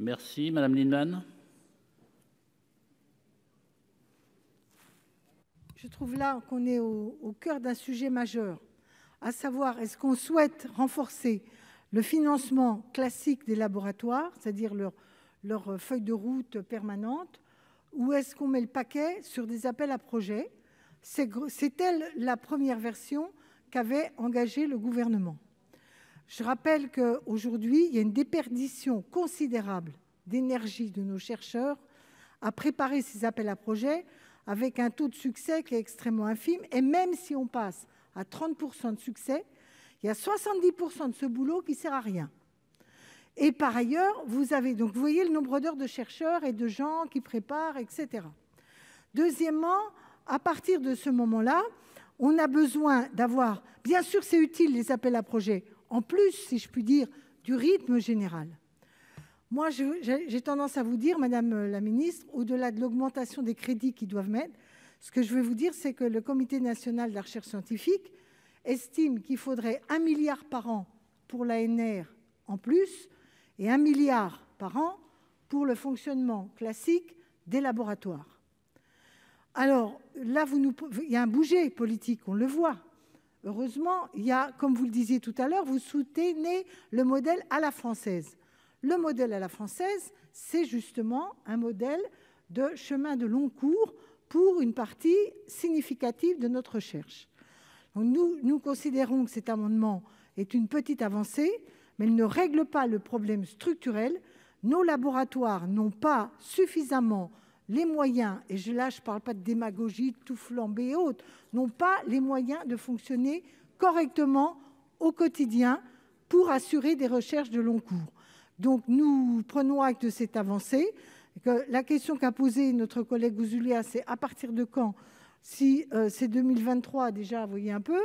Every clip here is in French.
Merci. Madame Lindman. Je trouve là qu'on est au, cœur d'un sujet majeur, à savoir est-ce qu'on souhaite renforcer le financement classique des laboratoires, c'est-à-dire leur, feuille de route permanente, ou est-ce qu'on met le paquet sur des appels à projets C'est-elle la première version qu'avait engagée le gouvernement. Je rappelle qu'aujourd'hui il y a une déperdition considérable d'énergie de nos chercheurs à préparer ces appels à projets avec un taux de succès qui est extrêmement infime. Et même si on passe à 30% de succès, il y a 70% de ce boulot qui ne sert à rien. Et par ailleurs, vous avez donc, vous voyez le nombre d'heures de chercheurs et de gens qui préparent, etc. Deuxièmement, à partir de ce moment-là, on a besoin d'avoir, bien sûr c'est utile les appels à projets, en plus, si je puis dire, du rythme général. Moi, j'ai tendance à vous dire, Madame la Ministre, au-delà de l'augmentation des crédits qu'ils doivent mettre, ce que je veux vous dire, c'est que le Comité national de la recherche scientifique estime qu'il faudrait un milliard par an pour l'ANR en plus et un milliard par an pour le fonctionnement classique des laboratoires. Alors là, vous nous, il y a un bouger politique, on le voit. Heureusement, il y a, comme vous le disiez tout à l'heure, vous soutenez le modèle à la française. Le modèle à la française, c'est justement un modèle de chemin de long cours pour une partie significative de notre recherche. nous, nous considérons que cet amendement est une petite avancée, mais il ne règle pas le problème structurel. Nos laboratoires n'ont pas suffisamment les moyens, et là je ne parle pas de démagogie, de tout flambé et autres, n'ont pas les moyens de fonctionner correctement au quotidien pour assurer des recherches de long cours. Donc nous prenons acte de cette avancée. La question qu'a posée notre collègue Ouzulia, c'est à partir de quand si euh, c'est 2023 déjà, vous voyez un peu,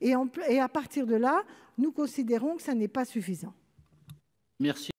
et à partir de là, nous considérons que ça n'est pas suffisant. Merci.